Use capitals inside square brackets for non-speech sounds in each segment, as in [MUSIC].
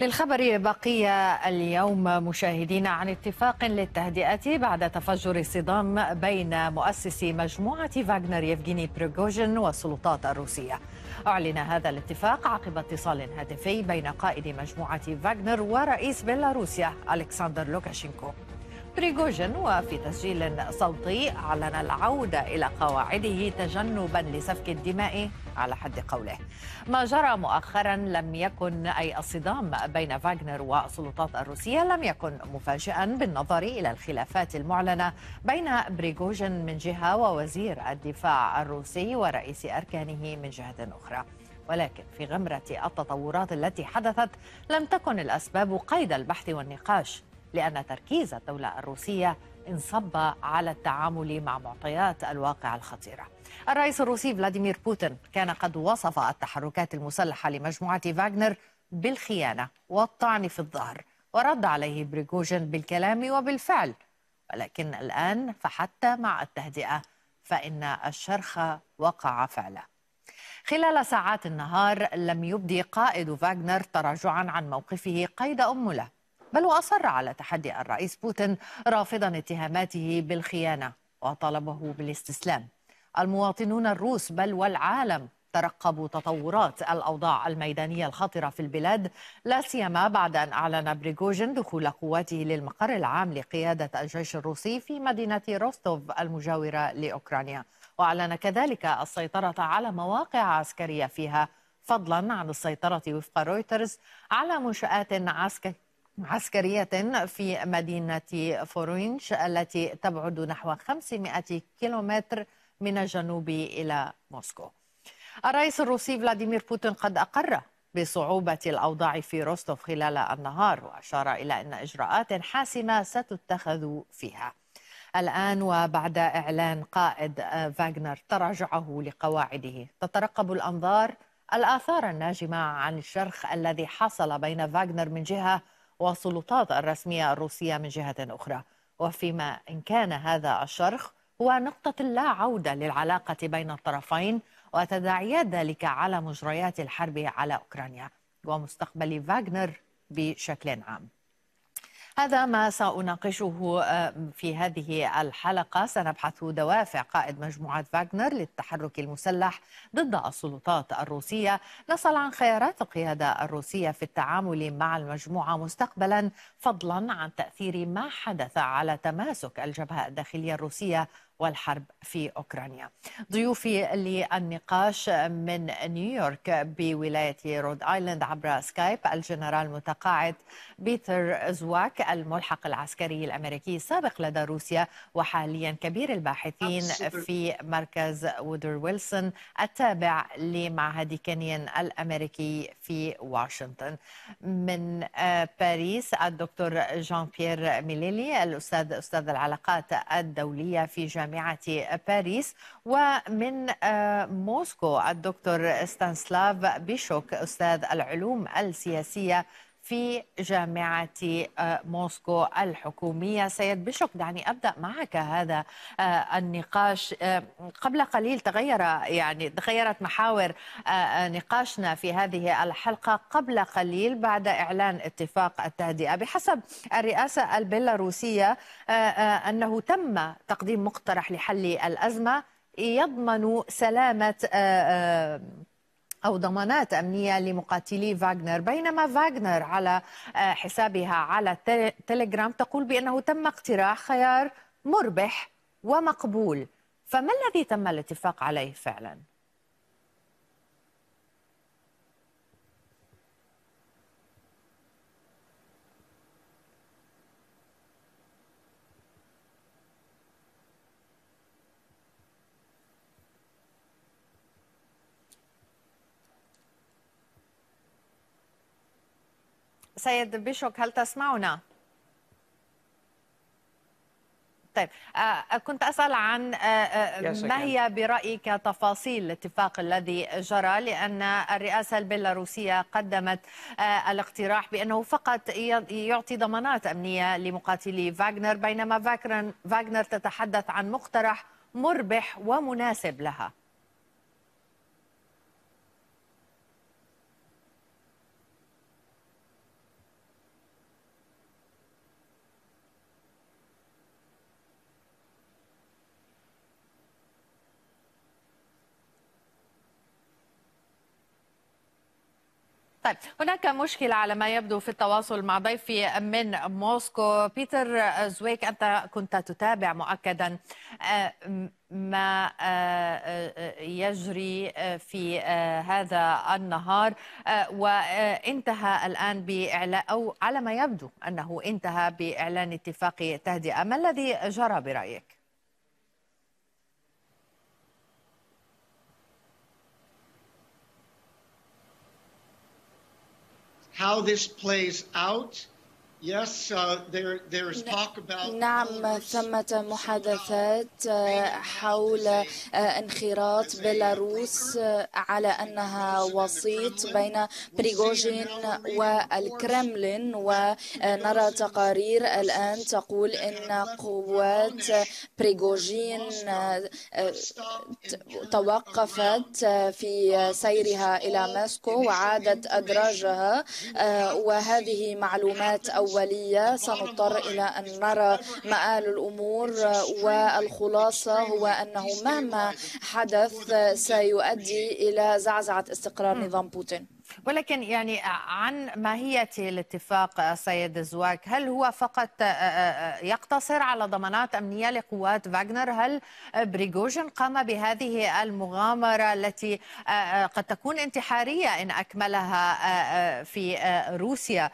للخبر بقية اليوم مشاهدين عن اتفاق للتهدئة بعد تفجر صدام بين مؤسسي مجموعة فاغنر يفجيني بريغوجين والسلطات الروسية أعلن هذا الاتفاق عقب اتصال هاتفي بين قائد مجموعة فاغنر ورئيس بيلاروسيا ألكسندر لوكاشينكو بريغوجين وفي تسجيل صوتي أعلن العودة إلى قواعده تجنبا لسفك الدماء على حد قوله ما جرى مؤخرا لم يكن أي الصدام بين فاغنر والسلطات الروسية لم يكن مفاجئا بالنظر إلى الخلافات المعلنة بين بريغوجين من جهة ووزير الدفاع الروسي ورئيس أركانه من جهة أخرى ولكن في غمرة التطورات التي حدثت لم تكن الأسباب قيد البحث والنقاش لأن تركيز الدولة الروسية انصب على التعامل مع معطيات الواقع الخطيرة الرئيس الروسي فلاديمير بوتين كان قد وصف التحركات المسلحة لمجموعة فاغنر بالخيانة والطعن في الظهر ورد عليه بريغوجين بالكلام وبالفعل ولكن الآن فحتى مع التهدئة فإن الشرخ وقع فعلا خلال ساعات النهار لم يبدي قائد فاغنر تراجعا عن موقفه قيد أمله بل وأصر على تحدي الرئيس بوتين رافضا اتهاماته بالخيانة وطلبه بالاستسلام المواطنون الروس بل والعالم ترقبوا تطورات الأوضاع الميدانية الخطرة في البلاد لا سيما بعد أن أعلن بريغوجين دخول قواته للمقر العام لقيادة الجيش الروسي في مدينة روستوف المجاورة لأوكرانيا وأعلن كذلك السيطرة على مواقع عسكرية فيها فضلا عن السيطرة وفق رويترز على منشآت عسكرية عسكرية في مدينة فورينج التي تبعد نحو 500 كيلومتر من الجنوب إلى موسكو الرئيس الروسي فلاديمير بوتين قد أقر بصعوبة الأوضاع في روستوف خلال النهار وأشار إلى أن إجراءات حاسمة ستتخذ فيها الآن وبعد إعلان قائد فاغنر تراجعه لقواعده تترقب الأنظار الآثار الناجمة عن الشرخ الذي حصل بين فاغنر من جهة والسلطات الرسمية الروسية من جهة أخرى وفيما إن كان هذا الشرخ هو نقطة لا عودة للعلاقة بين الطرفين وتداعيات ذلك على مجريات الحرب على أوكرانيا ومستقبل فاغنر بشكل عام هذا ما سأناقشه آه، في هذه الحلقة سنبحث دوافع قائد مجموعة فاغنر للتحرك المسلح ضد السلطات الروسية نسأل عن خيارات القيادة الروسية في التعامل مع المجموعة مستقبلا فضلا عن تأثير ما حدث على تماسك الجبهة الداخلية الروسية والحرب في أوكرانيا ضيوفي للنقاش من نيويورك بولاية رود آيلاند عبر سكايب الجنرال المتقاعد بيتر زواك الملحق العسكري الأمريكي السابق لدى روسيا وحاليا كبير الباحثين في مركز وودر ويلسون التابع لمعهد كينيان الأمريكي في واشنطن من آه، باريس الدكتور جان بيير ميليلي الأستاذ أستاذ العلاقات الدولية في جامعة جامعة باريس ومن آه، موسكو الدكتور ستانسلاف بيشوك أستاذ العلوم السياسية في جامعة آه، موسكو الحكومية سيد بشك دعني أبدأ معك هذا آه، النقاش آه، قبل قليل تغير يعني تغيرت محاور نقاشنا في هذه الحلقة قبل قليل بعد إعلان اتفاق التهدئة بحسب الرئاسة البيلاروسية أنه تم تقديم مقترح لحل الأزمة يضمن سلامة أو ضمانات أمنية لمقاتلي فاغنر بينما فاغنر على آه، حسابها على تيليجرام تقول بأنه تم اقتراح خيار مربح ومقبول فما الذي تم الاتفاق عليه فعلا؟ سيد بيشوك هل تسمعنا؟ طيب آه، كنت أسأل عن آه، آه، ما هي يعني. برأيك تفاصيل الاتفاق الذي جرى لأن الرئاسة البيلاروسية قدمت الاقتراح بأنه فقط يعطي ضمانات أمنية لمقاتلي فاغنر بينما فاغنر تتحدث عن مقترح مربح ومناسب لها طيب هناك مشكلة على ما يبدو في التواصل مع ضيفي من موسكو بيتر زويك أنت كنت تتابع مؤكدا آه، ما آه، آه، يجري في هذا النهار وانتهى الآن بإعلان أو على ما يبدو أنه انتهى بإعلان اتفاق تهدئة ما الذي جرى برأيك؟ how this plays out Uh, نعم ثمة محادثات uh, آه، حول آه، انخراط بيلاروس آه، على أنها وسيط بين بريغوجين والكرملين ونرى تقارير الآن تقول أن قوات بريغوجين توقفت في uh, سيرها إلى ماسكو وعادت أدراجها وهذه معلومات أو الأولية سنضطر إلى أن نرى مآل الأمور والخلاصة هو أنه مهما حدث سيؤدي إلى زعزعة استقرار نظام بوتين ولكن يعني عن ماهية الاتفاق سيد زواك هل هو فقط آه، آه، آه، يقتصر على ضمانات أمنية لقوات فاغنر هل بريغوجين قام بهذه المغامرة التي قد تكون انتحارية إن أكملها في روسيا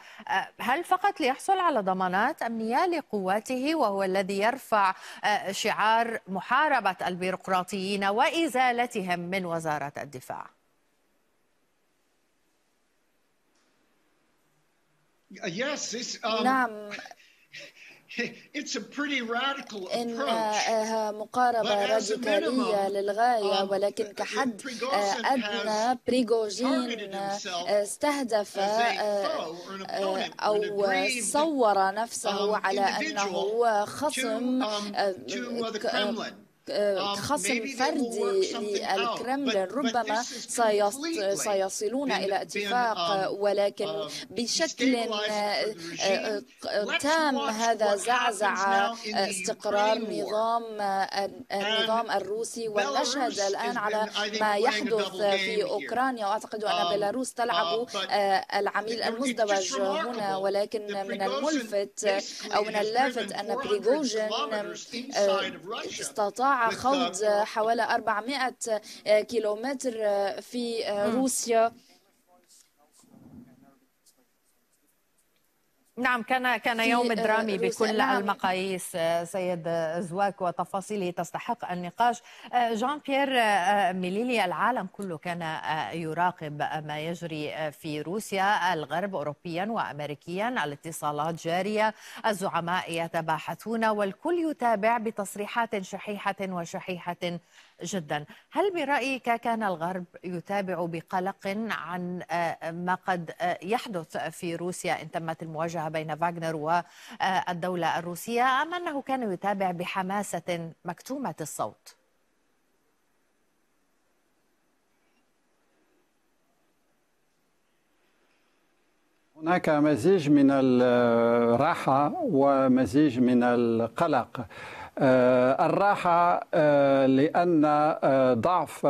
هل فقط ليحصل على ضمانات أمنية لقواته وهو الذي يرفع شعار محاربة البيروقراطيين وإزالتهم من وزارة الدفاع Yes, it's, um, نعم [LAUGHS] It's a pretty radical approach. إنها مقاربة راديكالية للغاية um, ولكن كحد آه، أدنى بريغوجين آه، استهدف آه، أو صور نفسه um, على أنه خصم um, uh, خصم فردي للكرملين ربما سيصلون إلى اتفاق um, ولكن um, بشكل آه، آه، آه، تام هذا زعزع استقرار نظام النظام الروسي ونشهد الآن على ما يحدث في أوكرانيا وأعتقد أن um, بيلاروس تلعب العميل المزدوج هنا ولكن من الملفت أو من اللافت أن بريغوجين استطاع خوض حوالي 400 كيلومتر في روسيا نعم كان كان يوم آه، درامي بكل نعم. المقاييس آه، سيد آه، زواك وتفاصيله تستحق النقاش جان بيير ميليلي العالم كله كان يراقب ما يجري في روسيا الغرب اوروبيا وامريكيا الاتصالات جاريه الزعماء يتباحثون والكل يتابع بتصريحات شحيحه وشحيحه جدا هل برأيك كان الغرب يتابع بقلق عن ما قد يحدث في روسيا إن تمت المواجهة بين فاغنر والدولة الروسية أم أنه كان يتابع بحماسة مكتومة الصوت؟ هناك مزيج من الراحة ومزيج من القلق آه، الراحة آه، لأن آه، ضعف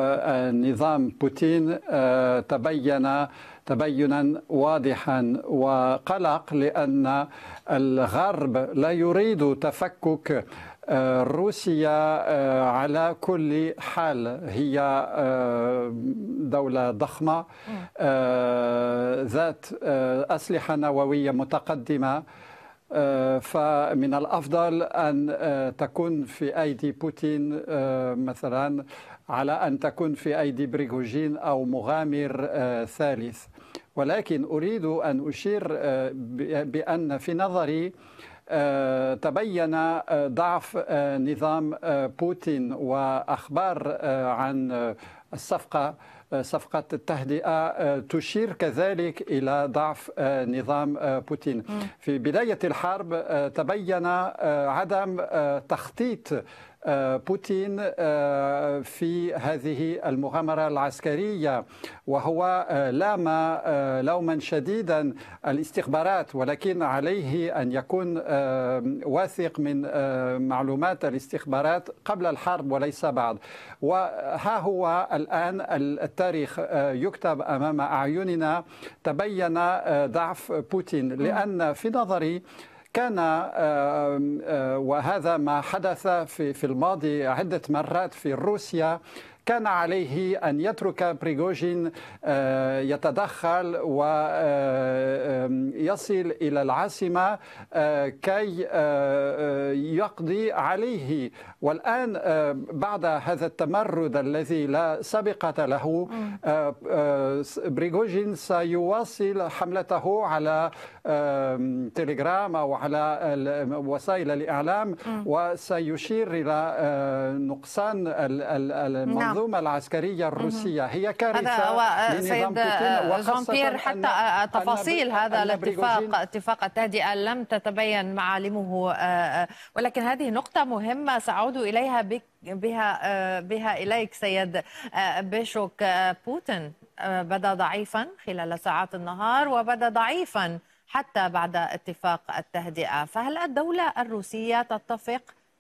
نظام بوتين تبين تبينا واضحا وقلق لأن الغرب لا يريد تفكك آه، روسيا آه، على كل حال هي آه، دولة ضخمة ذات أسلحة نووية متقدمة فمن الافضل ان تكون في ايدي بوتين مثلا على ان تكون في ايدي بريغوجين او مغامر ثالث ولكن أريد أن أشير آه، بأن في نظري آه، تبين آه، ضعف نظام بوتين وأخبار عن الصفقة صفقة التهدئة تشير كذلك إلى ضعف نظام بوتين في بداية الحرب تبين عدم تخطيط آه، بوتين آه، في هذه المغامرة العسكرية وهو آه، لام لوما شديدا الاستخبارات ولكن عليه أن يكون واثق من معلومات الاستخبارات قبل الحرب وليس بعد وها هو الآن التاريخ يكتب أمام أعيننا تبين ضعف بوتين لأن في نظري كان آه، آه، وهذا ما حدث في الماضي عدة مرات في روسيا كان عليه أن يترك بريغوجين آه، يتدخل ويصل آه، إلى العاصمة آه، كي يقضي عليه والآن بعد هذا التمرد الذي لا سبقه له بريغوجين سيواصل حملته على تليجرام أو على وسائل الإعلام وسيشير إلى نقصان المنظومة المنظومة العسكرية الروسية هي كارثة هذا آه، سيد آه، جون بير حتى آه، تفاصيل هذا الاتفاق اتفاق التهدئة لم تتبين معالمه ولكن هذه نقطة مهمة سأعود إليها بك بها بها إليك سيد بيشوك بوتين بدا ضعيفا خلال ساعات النهار وبدا ضعيفا حتى بعد اتفاق التهدئة فهل الدولة الروسية تتفق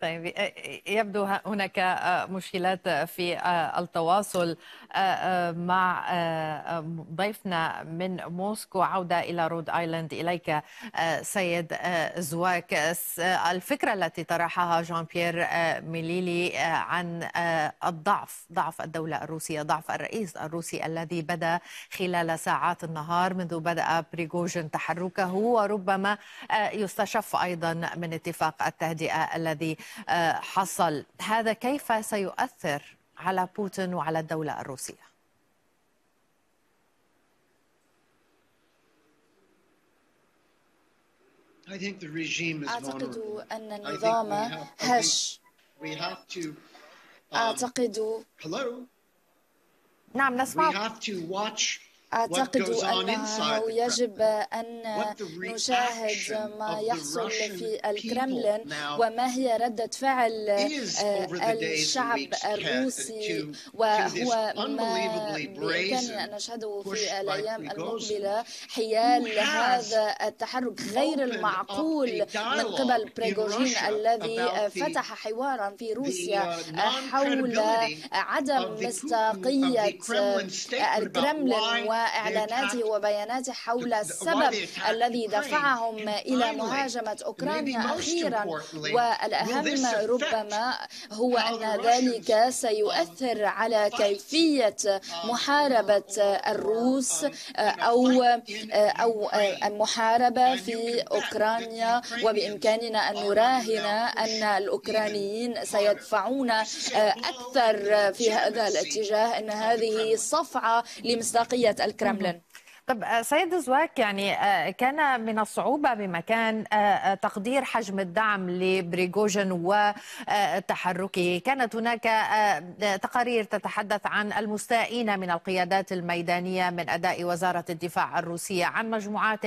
طيب آه، آه، يبدو هناك آه، مشكلات في التواصل مع ضيفنا من موسكو عودة إلى رود آيلاند إليك سيد زواك الفكرة التي طرحها جان بيير ميليلي عن الضعف ضعف الدولة الروسية ضعف الرئيس الروسي الذي بدأ خلال ساعات النهار منذ بدأ بريغوجين تحركه وربما يستشف أيضا من اتفاق التهدئة الذي آه، حصل هذا كيف سيؤثر على بوتين وعلى الدولة الروسية أعتقد أن النظام هش um, أعتقد نعم نسمع أعتقد أنه يجب أن نشاهد ما يحصل في الكرملين وما هي ردة فعل آه، الشعب الروسي وهو ما بإمكاننا أن نشهده في الأيام المقبلة حيال هذا التحرك غير المعقول من قبل بريغوجين الذي آه، فتح حوارا في روسيا uh, آه، حول عدم مصداقية الكرملين وإعلاناته وبياناته حول السبب الذي دفعهم إلى مهاجمة أوكرانيا أخيرا والأهم ربما هو أن ذلك سيؤثر uh, على كيفية محاربة الروس أو أو المحاربة في أوكرانيا وبإمكاننا أن نراهن أن الأوكرانيين سيدفعون uh, أكثر في هذا الاتجاه أن هذه صفعة لمصداقية Kremlin. طب آه، سيد زواك يعني آه، كان من الصعوبة بمكان آه، تقدير حجم الدعم لبريغوجين وتحركه كانت هناك تقارير تتحدث عن المستائين من القيادات الميدانية من أداء وزارة الدفاع الروسية عن مجموعات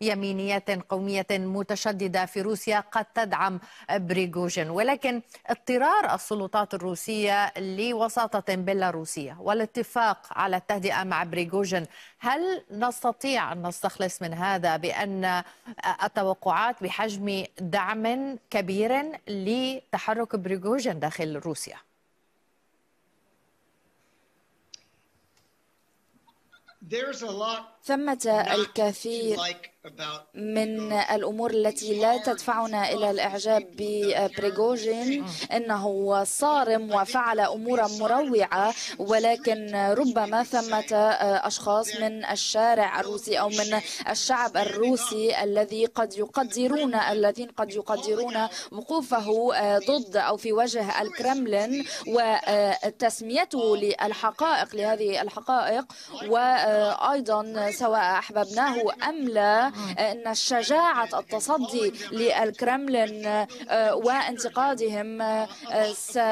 يمينية قومية متشددة في روسيا قد تدعم بريغوجين ولكن اضطرار السلطات الروسية لوساطة بيلاروسية والاتفاق على التهدئة مع بريغوجين هل نستطيع أن نستخلص من هذا بأن التوقعات بحجم دعم كبير لتحرك بريغوجين داخل روسيا ثمة الكثير من الأمور التي لا تدفعنا إلى الإعجاب ببريغوجين إنه صارم وفعل أمورا مروعة ولكن ربما ثمة أشخاص من الشارع الروسي أو من الشعب الروسي الذي قد يقدرون الذين قد يقدرون وقوفه ضد أو في وجه الكرملين وتسميته للحقائق لهذه الحقائق وأيضا سواء أحببناه أم لا آه، أن شجاعة التصدي للكرملين آه، وانتقادهم آه، سيؤدي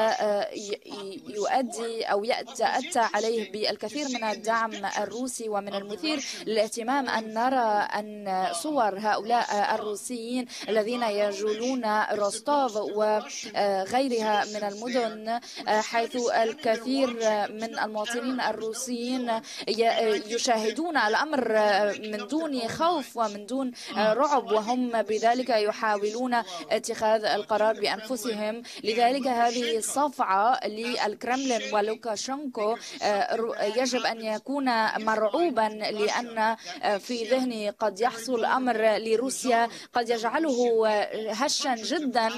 أو يتأتى عليه بالكثير من الدعم الروسي ومن المثير للاهتمام أن نرى أن صور هؤلاء الروسيين الذين يجولون روستوف وغيرها من المدن حيث الكثير من المواطنين الروسيين يشاهدون الأمر من دون خوف من دون آه. رعب وهم بذلك يحاولون اتخاذ القرار بأنفسهم لذلك هذه الصفعة للكرملين ولوكاشنكو آه، يجب أن يكون مرعوبا لأن آه، في ذهنه قد يحصل أمر لروسيا قد يجعله هشا جدا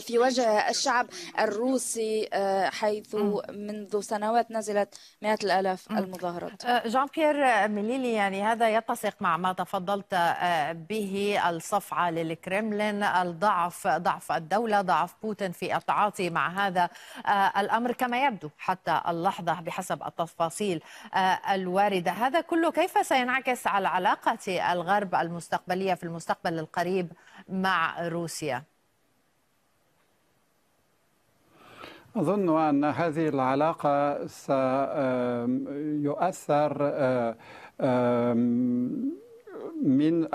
في وجه الشعب الروسي حيث منذ سنوات نزلت مئات الآلاف المظاهرات جان بيير ميليلي يعني هذا يتسق مع ما تفضلت آه، به الصفعة للكريملين الضعف ضعف الدولة ضعف بوتين في التعاطي مع هذا آه، الأمر كما يبدو حتى اللحظة بحسب التفاصيل آه، الواردة هذا كله كيف سينعكس على علاقة الغرب المستقبلية في المستقبل القريب مع روسيا؟ أظن أن هذه العلاقة سيؤثر من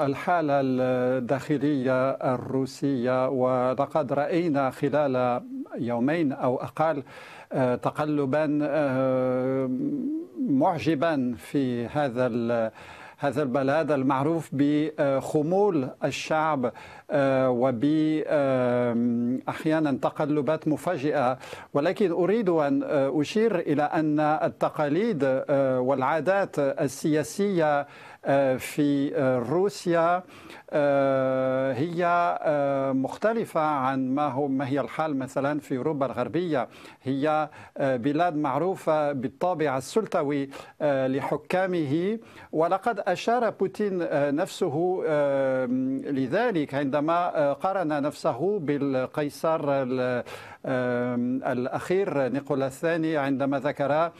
الحالة الداخلية الروسية ولقد رأينا خلال يومين أو أقل آه، تقلبا آه، معجبا في هذا هذا البلد المعروف بخمول الشعب آه، وب احيانا تقلبات مفاجئه ولكن اريد ان اشير الى ان التقاليد والعادات السياسيه آه، في آه، روسيا آه، هي مختلفة عن ما هو ما هي الحال مثلا في أوروبا الغربية هي بلاد معروفة بالطابع السلطوي لحكامه ولقد أشار بوتين نفسه لذلك عندما قارن نفسه بالقيصر الأخير نيكولا الثاني عندما ذكر آه،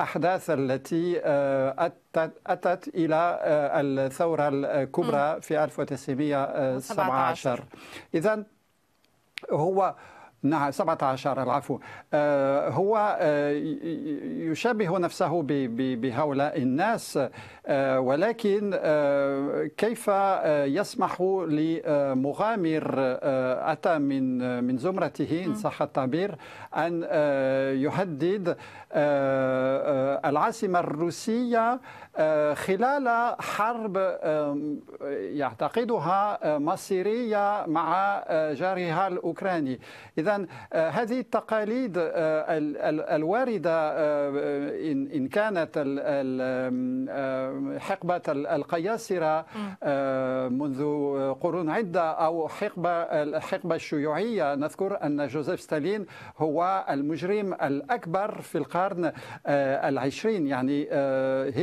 أحداث التي آه، أتت إلى آه، الثورة الكبرى في 1917 إذا هو نعم 17 العفو آه، هو آه، يشبه نفسه بهؤلاء الناس آه، ولكن كيف يسمح لمغامر أتى من من زمرته إن نعم. صح التعبير أن يهدد العاصمة الروسية آه، خلال حرب يعتقدها آه، مصيرية مع آه، جارها الأوكراني إذا هذه التقاليد الواردة إن كانت حقبة القياصرة منذ قرون عدة أو حقبة الحقبة الشيوعية نذكر أن جوزيف ستالين هو المجرم الأكبر في القرن العشرين يعني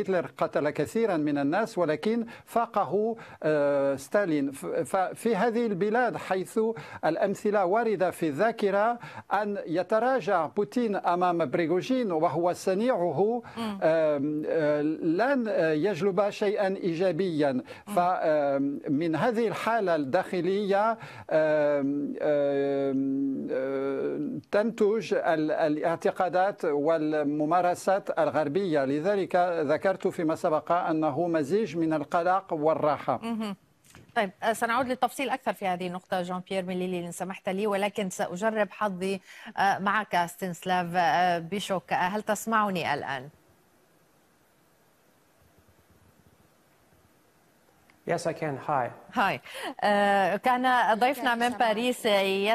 هتلر قتل كثيرا من الناس ولكن فاقه آه، ستالين في هذه البلاد حيث الأمثلة واردة في الذاكرة أن يتراجع بوتين أمام بريغوجين وهو صنيعه آه، لن يجلب شيئا إيجابيا فمن هذه الحالة الداخلية تنتج الاعتقادات والممارسات الغربية لذلك ذكرت فيما سبق أنه مزيج من القلق والراحة طيب آه، سنعود للتفصيل أكثر في هذه النقطة جون بيير ميليلي إن سمحت لي ولكن سأجرب حظي آه، معك ستينسلاف آه، بيشوك هل تسمعني الآن؟ Yes, I can. Hi. Hi. آه، كان ضيفنا من باريس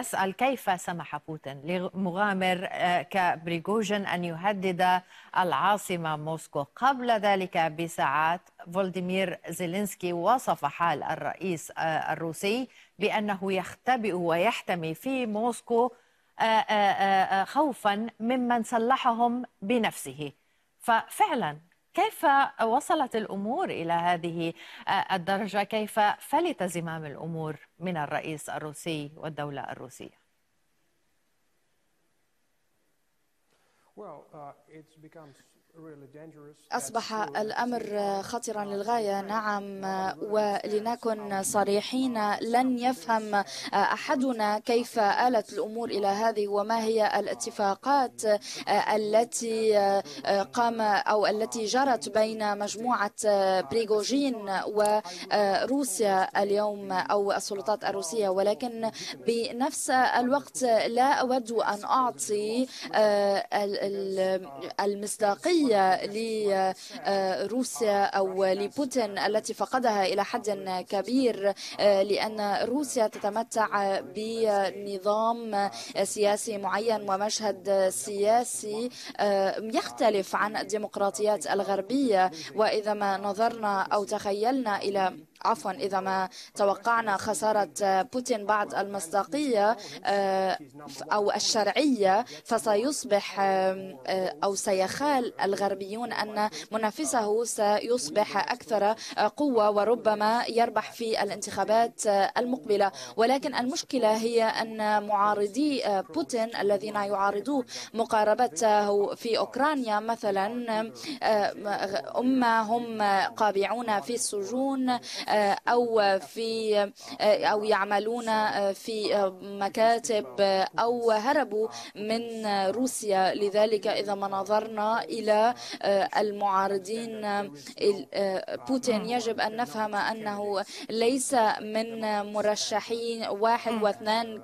يسأل كيف سمح بوتين لمغامر آه، كبريغوجين أن يهدد العاصمة موسكو قبل ذلك بساعات فولديمير زيلينسكي وصف حال الرئيس آه، الروسي بأنه يختبئ ويحتمي في موسكو خوفا ممن سلحهم بنفسه ففعلا كيف وصلت الأمور إلى هذه آه، الدرجة كيف فلت زمام الأمور من الرئيس الروسي والدولة الروسية Well, uh, it's become أصبح الأمر خطرا uh, للغاية نعم uh, ولنكن صريحين لن يفهم أحدنا كيف آلت الأمور إلى هذه وما هي الاتفاقات التي آه، قام أو التي جرت بين مجموعة آه، بريغوجين وروسيا اليوم أو السلطات الروسية ولكن بنفس الوقت لا أود أن أعطي آه، المصداقية القوية لروسيا أو لبوتين التي فقدها إلى حد كبير آه، لأن روسيا تتمتع بنظام سياسي معين ومشهد سياسي آه، يختلف عن الديمقراطيات الغربية وإذا ما نظرنا أو تخيلنا إلى عفوا إذا ما توقعنا خسارة بوتين بعض المصداقية آه، أو الشرعية فسيصبح آه، أو سيخال الغربيون أن منافسه سيصبح أكثر قوة وربما يربح في الانتخابات المقبلة ولكن المشكلة هي أن معارضي آه، بوتين الذين يعارضوه مقاربته في أوكرانيا مثلا أما هم قابعون في السجون آه، أو في آه، أو يعملون آه، في مكاتب أو هربوا من روسيا لذلك إذا ما نظرنا إلى المعارضين بوتين يجب أن نفهم أنه ليس من مرشحين واحد واثنان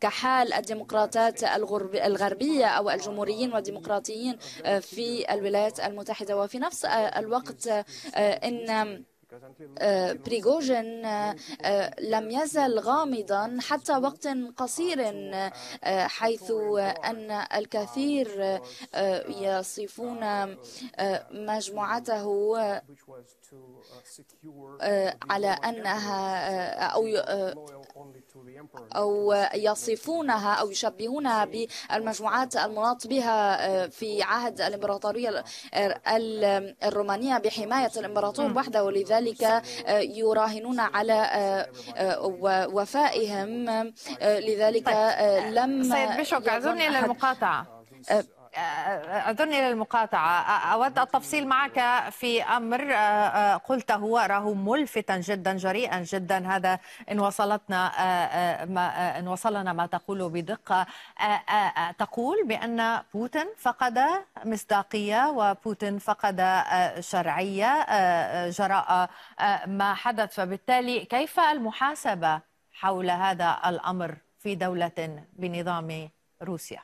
كحال الديمقراطات الغربية أو الجمهوريين والديمقراطيين في الولايات المتحدة وفي نفس الوقت إن أه، بريغوجين أه، لم يزل غامضا حتى وقت قصير أه، حيث أن الكثير يصفون مجموعته على أنها أو أو يصفونها أو يشبهونها بالمجموعات المناط بها في عهد الإمبراطورية الرومانية بحماية الإمبراطور وحده ولذلك وكذلك آه، يراهنون على آه، آه، وفائهم لذلك لم سيد بشوك أعذرني إلى المقاطعة اعذرني للمقاطعة أود التفصيل معك في أمر آه، آه، قلته وأراه ملفتا جدا جريئا جدا هذا إن وصلتنا آه، ما إن وصلنا ما تقوله بدقة تقول بأن بوتين فقد مصداقية وبوتين فقد شرعية جراء ما حدث فبالتالي كيف المحاسبة حول هذا الأمر في دولة بنظام روسيا؟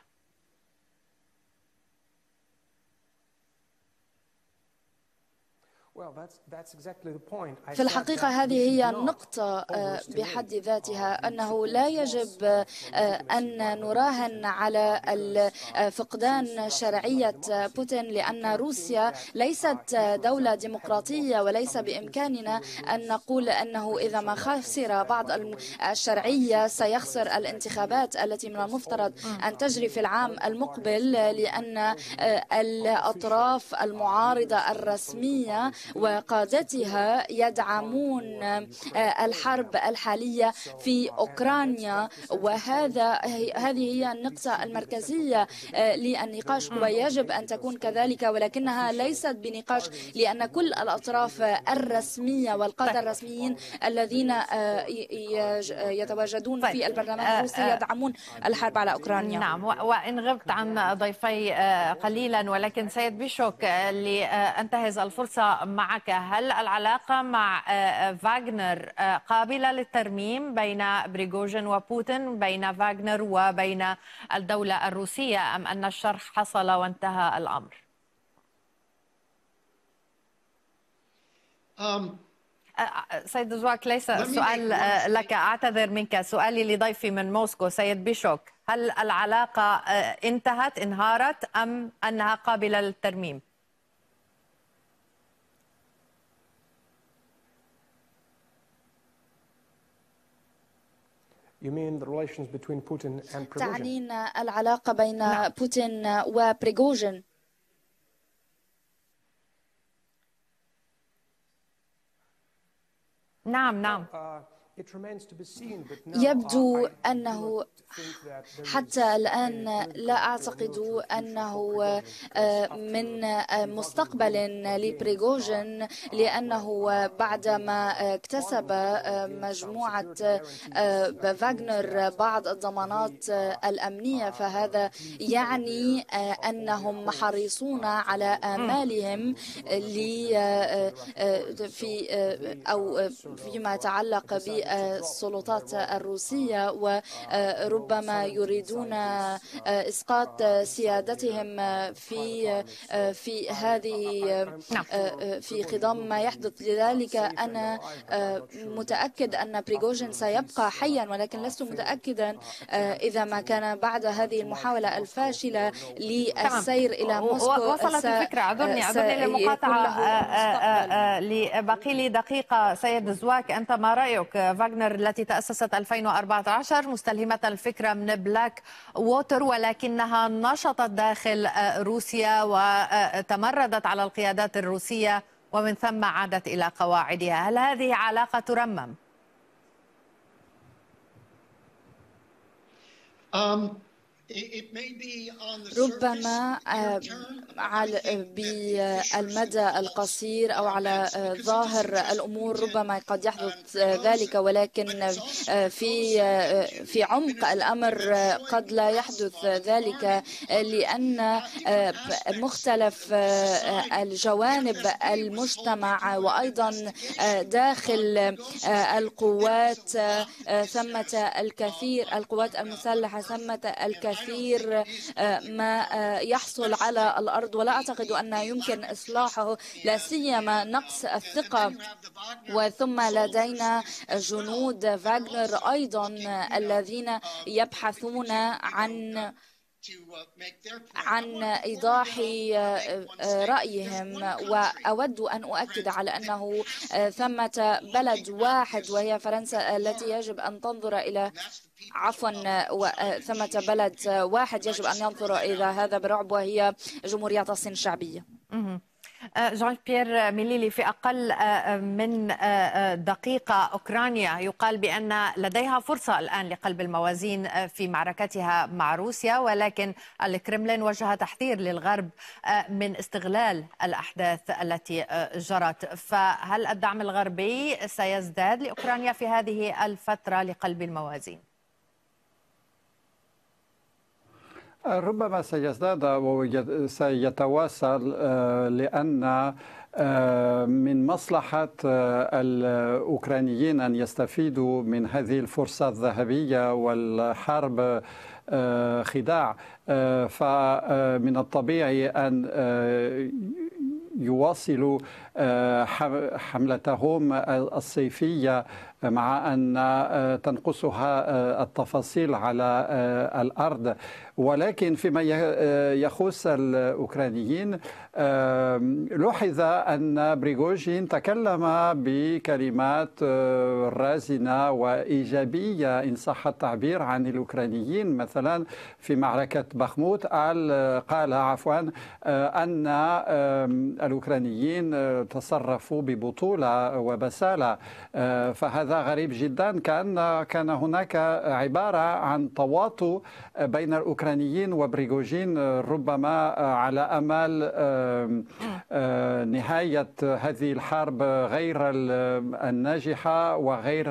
في الحقيقة هذه هي النقطة آه، بحد ذاتها أنه لا يجب آه، أن نراهن على آه، فقدان شرعية بوتين لأن روسيا ليست دولة ديمقراطية وليس بإمكاننا أن نقول أنه إذا ما خسر بعض الشرعية سيخسر الانتخابات التي من المفترض أن تجري في العام المقبل لأن الأطراف المعارضة الرسمية وقادتها يدعمون آه، الحرب الحالية في أوكرانيا وهذا هذه هي النقطة المركزية آه، للنقاش ويجب أن تكون كذلك ولكنها ليست بنقاش لأن كل الأطراف الرسمية والقادة طيب. الرسميين الذين آه، يتواجدون في طيب. البرلمان الروسي يدعمون الحرب على أوكرانيا نعم وإن غبت عن ضيفي قليلا ولكن سيد بيشوك لأنتهز الفرصة معك هل العلاقة مع آه، آه، فاغنر آه، قابلة للترميم بين بريغوجين وبوتين بين فاغنر وبين الدولة الروسية أم أن الشرح حصل وانتهى الأمر؟ um. سيد زواك ليس سؤال لك أعتذر منك سؤالي لضيفي من موسكو سيد بيشوك هل العلاقة انتهت انهارت أم أنها قابلة للترميم؟ You mean the relations between Putin and Prigozhin? نعم نعم. يبدو أنه حتى الآن لا أعتقد أنه من مستقبل لبريغوجين لأنه بعدما اكتسب مجموعة فاغنر بعض الضمانات الأمنية فهذا يعني أنهم حريصون على آمالهم في أو فيما يتعلق ب السلطات الروسية وربما آه، يريدون آه، إسقاط آه، سيادتهم في في هذه نعم. في خضم ما يحدث لذلك أنا متأكد أن بريغوجين سيبقى حيا ولكن لست متأكدا إذا ما كان بعد هذه المحاولة الفاشلة للسير إلى موسكو وصلت الفكرة عذرني عذرني للمقاطعة لبقي لي دقيقة سيد زواك أنت ما رأيك فاغنر التي تأسست 2014 مستلهمة الفكرة من بلاك ووتر ولكنها نشطت داخل آه، روسيا وتمردت على القيادات الروسية ومن ثم عادت إلى قواعدها هل هذه علاقة ترمم؟ ربما آه، على آه، بالمدى القصير أو على آه، ظاهر الأمور ربما قد يحدث ذلك ولكن في في عمق الأمر قد لا يحدث ذلك لأن مختلف الجوانب المجتمع وأيضا داخل القوات ثمة الكثير القوات المسلحة ثمة الكثير كثير آه، ما آه، يحصل على الأرض ولا أعتقد أن يمكن إصلاحه لا سيما نقص الثقة وثم لدينا جنود فاغنر أيضا آه، الذين يبحثون عن Uh, عن ايضاح آه، رايهم واود ان اؤكد على انه آه، ثمه بلد واحد وهي فرنسا التي يجب ان تنظر الى عفوا آه، ثمة بلد واحد يجب أن ينظر إلى هذا برعب وهي جمهورية الصين الشعبية جان بيير ميليلي في أقل آه، آه، من آه، دقيقة أوكرانيا يقال بأن لديها فرصة الآن لقلب الموازين في معركتها مع روسيا ولكن الكرملين وجه تحذير للغرب من استغلال الأحداث التي جرت فهل الدعم الغربي سيزداد لأوكرانيا في هذه الفترة لقلب الموازين؟ ربما سيزداد وسيتواصل آه، لأن آه، من مصلحة آه، الأوكرانيين أن يستفيدوا من هذه الفرصة الذهبية والحرب خداع فمن الطبيعي أن يواصلوا حملتهم الصيفية مع أن آه، تنقصها آه، التفاصيل على آه، الأرض ولكن فيما يخص الأوكرانيين لوحظ أن بريغوجين تكلم بكلمات رازنة وإيجابية إن صح التعبير عن الأوكرانيين مثلا في معركة بخموت قال, قال عفوا أن الأوكرانيين تصرفوا ببطولة وبسالة فهذا هذا غريب جدا كأن كان هناك عبارة عن تواطؤ بين الأوكرانيين وبريغوجين ربما على أمل نهاية هذه الحرب غير الناجحة وغير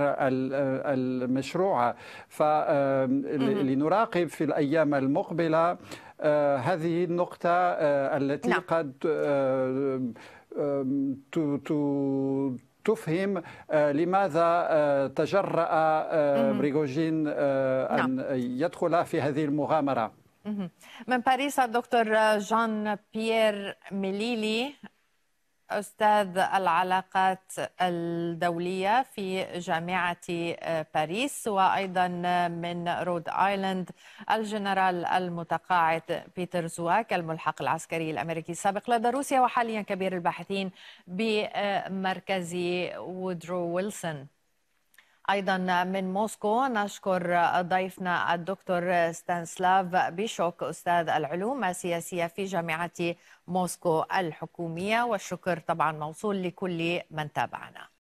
المشروعة فلنراقب في الأيام المقبلة آه، هذه النقطة آه، التي نعم. قد تفهم آه، لماذا آه، تجرأ آه، بريغوجين أن نعم. يدخل في هذه المغامرة من باريس الدكتور جان بيير ميليلي أستاذ العلاقات الدولية في جامعة آه، باريس وأيضا من رود آيلاند الجنرال المتقاعد بيتر زواك الملحق العسكري الأمريكي السابق لدى روسيا وحاليا كبير الباحثين بمركز وودرو ويلسون أيضا من موسكو نشكر ضيفنا الدكتور ستانسلاف بيشوك أستاذ العلوم السياسية في جامعة موسكو الحكومية والشكر طبعا موصول لكل من تابعنا